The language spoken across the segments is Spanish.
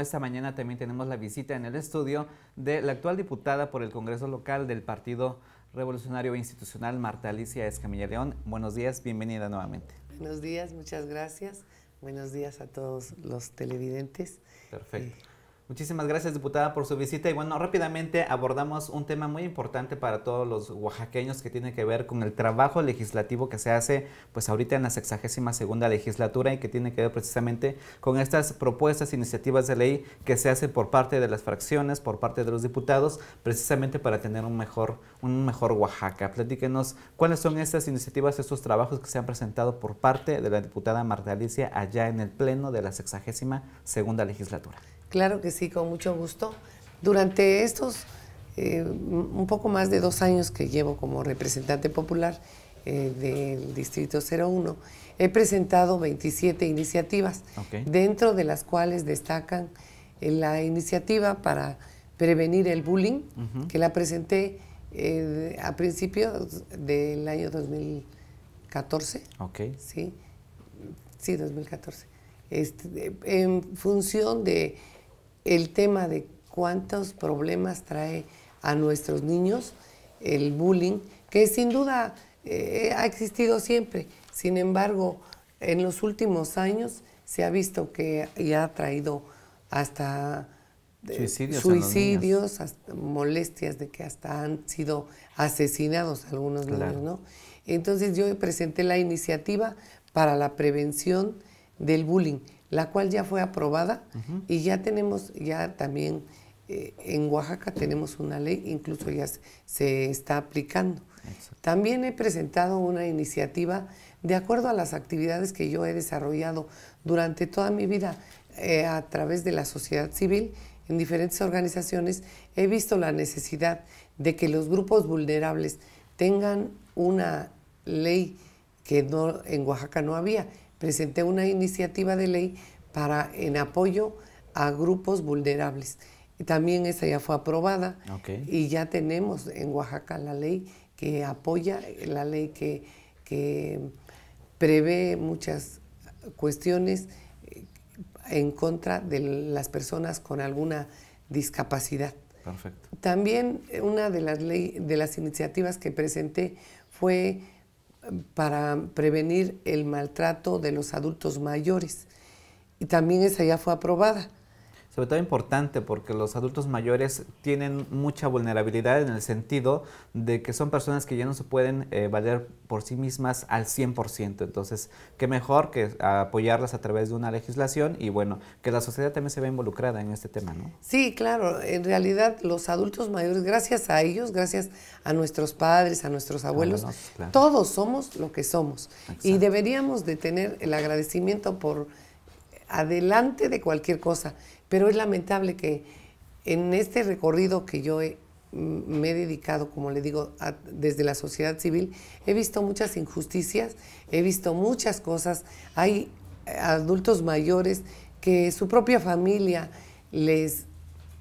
Esta mañana también tenemos la visita en el estudio de la actual diputada por el Congreso Local del Partido Revolucionario e Institucional, Marta Alicia Escamilla León. Buenos días, bienvenida nuevamente. Buenos días, muchas gracias. Buenos días a todos los televidentes. Perfecto. Eh, Muchísimas gracias, diputada, por su visita. Y bueno, rápidamente abordamos un tema muy importante para todos los oaxaqueños que tiene que ver con el trabajo legislativo que se hace pues ahorita en la sexagésima segunda legislatura y que tiene que ver precisamente con estas propuestas, iniciativas de ley que se hacen por parte de las fracciones, por parte de los diputados, precisamente para tener un mejor, un mejor Oaxaca. Platíquenos cuáles son estas iniciativas, estos trabajos que se han presentado por parte de la diputada Marta Alicia allá en el Pleno de la sexagésima segunda legislatura. Claro que sí, con mucho gusto. Durante estos eh, un poco más de dos años que llevo como representante popular eh, del Distrito 01, he presentado 27 iniciativas, dentro de las cuales destacan eh, la iniciativa para prevenir el bullying, que la presenté a principios del año 2014. Ok. Sí, sí 2014. Este, en función de el tema de cuántos problemas trae a nuestros niños el bullying, que sin duda eh, ha existido siempre. Sin embargo, en los últimos años se ha visto que ya ha traído hasta eh, suicidios, hasta molestias de que hasta han sido asesinados algunos niños, ¿no? Entonces yo presenté la iniciativa para la prevención del bullying, la cual ya fue aprobada y ya tenemos, ya también eh, en Oaxaca tenemos una ley, incluso ya se, está aplicando. También he presentado una iniciativa de acuerdo a las actividades que yo he desarrollado durante toda mi vida eh, a través de la sociedad civil en diferentes organizaciones, he visto la necesidad de que los grupos vulnerables tengan una ley que no, en Oaxaca no había, presenté una iniciativa de ley para en apoyo a grupos vulnerables. Y también esa ya fue aprobada y ya tenemos en Oaxaca la ley que apoya, la ley que, prevé muchas cuestiones eh, en contra de las personas con alguna discapacidad. Perfecto. También una de las, de las iniciativas que presenté fue para prevenir el maltrato de los adultos mayores. Y también esa ya fue aprobada sobre todo importante porque los adultos mayores tienen mucha vulnerabilidad en el sentido de que son personas que ya no se pueden eh, valer por sí mismas al 100%. Entonces, qué mejor que apoyarlas a través de una legislación y bueno, que la sociedad también se vea involucrada en este tema, ¿no? Sí, claro. En realidad, los adultos mayores, gracias a ellos, gracias a nuestros padres, a nuestros abuelos, todos somos lo que somos. Y deberíamos de tener el agradecimiento por adelante de cualquier cosa. Pero es lamentable que en este recorrido que yo mm, me he dedicado, como le digo, desde la sociedad civil, he visto muchas injusticias, he visto muchas cosas. Hay eh, adultos mayores que su propia familia les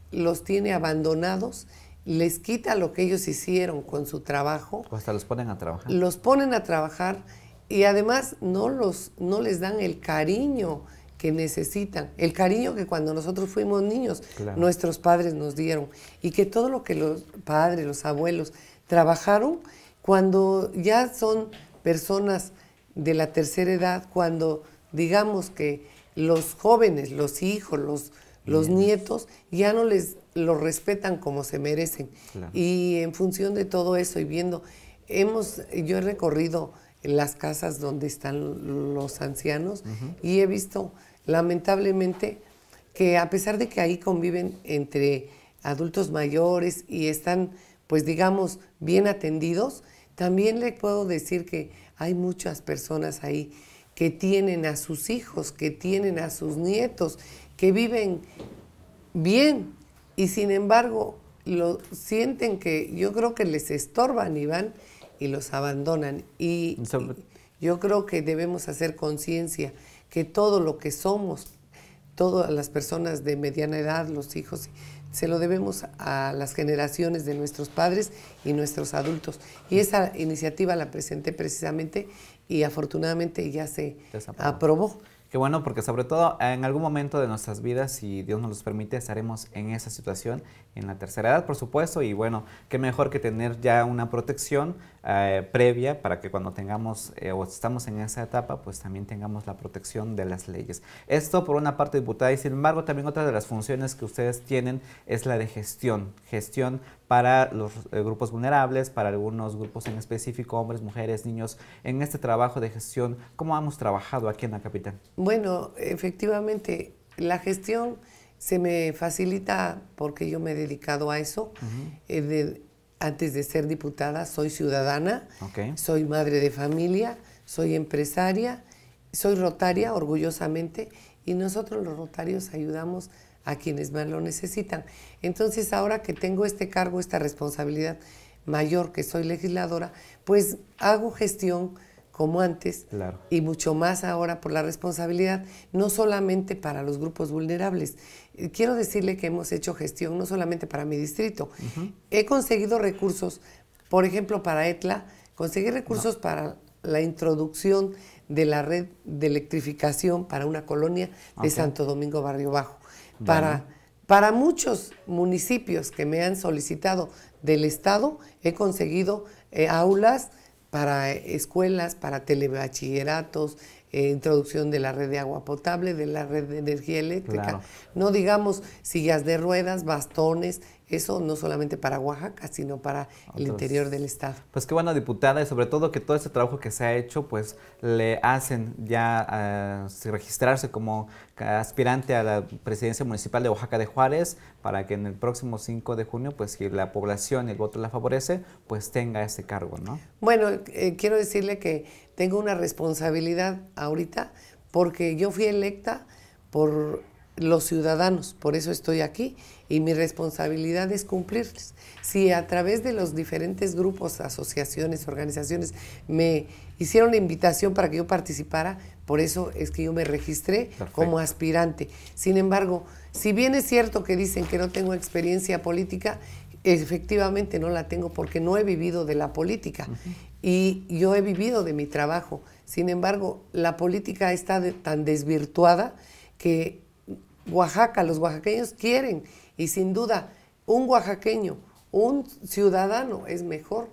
los tiene abandonados, les quita lo que ellos hicieron con su trabajo. hasta los ponen a trabajar. Los ponen a trabajar y además no, los, no les dan el cariño que necesitan, el cariño que cuando nosotros fuimos niños nuestros padres nos dieron y que todo lo que los padres, los abuelos trabajaron, cuando ya son personas de la tercera edad, cuando digamos que los jóvenes, los hijos, los, los nietos, ya no les los respetan como se merecen. Y en función de todo eso y viendo, hemos, yo he recorrido las casas donde están los ancianos y he visto lamentablemente que a pesar de que ahí conviven entre adultos mayores y están pues digamos bien atendidos, también le puedo decir que hay muchas personas ahí que tienen a sus hijos, que tienen a sus nietos, que viven bien y sin embargo lo sienten que yo creo que les estorban y van y los abandonan. Y, yo creo que debemos hacer conciencia que todo lo que somos, todas las personas de mediana edad, los hijos, se lo debemos a las generaciones de nuestros padres y nuestros adultos. Y mm. esa iniciativa la presenté precisamente y afortunadamente ya se aprobó. Qué bueno, porque sobre todo en algún momento de nuestras vidas, si Dios nos los permite, estaremos en esa situación, en la tercera edad, por supuesto, y bueno, qué mejor que tener ya una protección eh, previa para que cuando tengamos eh, o estamos en esa etapa, pues también tengamos la protección de las leyes. Esto por una parte, diputada, y sin embargo, también otra de las funciones que ustedes tienen es la de gestión, gestión para los eh, grupos vulnerables, para algunos grupos en específico, hombres, mujeres, niños, en este trabajo de gestión? ¿Cómo hemos trabajado aquí en la capital? Bueno, efectivamente, la gestión se me facilita porque yo me he dedicado a eso. antes de ser diputada, soy ciudadana, soy madre de familia, soy empresaria, soy rotaria orgullosamente y nosotros los rotarios ayudamos a quienes más lo necesitan. Entonces, ahora que tengo este cargo, esta responsabilidad mayor que soy legisladora, pues hago gestión como antes y mucho más ahora por la responsabilidad, no solamente para los grupos vulnerables. Quiero decirle que hemos hecho gestión no solamente para mi distrito. He conseguido recursos, por ejemplo, para ETLA, conseguí recursos para la introducción de la red de electrificación para una colonia de Santo Domingo Barrio Bajo para, para muchos municipios que me han solicitado del Estado, he conseguido eh, aulas para escuelas, para telebachilleratos, eh, introducción de la red de agua potable, de la red de energía eléctrica, no digamos sillas de ruedas, bastones, eso no solamente para Oaxaca, sino para el interior del Estado. Pues qué buena diputada y sobre todo que todo este trabajo que se ha hecho, pues le hacen ya eh, registrarse como aspirante a la presidencia municipal de Oaxaca de Juárez para que en el próximo 5 de junio, pues si la población, el voto la favorece, pues tenga ese cargo, ¿no? Bueno, eh, quiero decirle que tengo una responsabilidad ahorita porque yo fui electa por los ciudadanos, por eso estoy aquí y mi responsabilidad es cumplirles. Si a través de los diferentes grupos, asociaciones, organizaciones me hicieron la invitación para que yo participara, por eso es que yo me registré como aspirante. Sin embargo, si bien es cierto que dicen que no tengo experiencia política, efectivamente no la tengo porque no he vivido de la política y yo he vivido de mi trabajo. Sin embargo, la política está tan desvirtuada que Oaxaca, los oaxaqueños quieren y sin duda un oaxaqueño, un ciudadano es mejor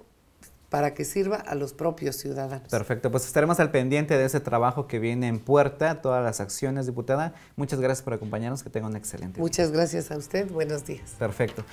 para que sirva a los propios ciudadanos. Perfecto, pues estaremos al pendiente de ese trabajo que viene en puerta, todas las acciones, diputada. Muchas gracias por acompañarnos, que tenga un excelente día. Muchas gracias a usted, buenos días. Perfecto.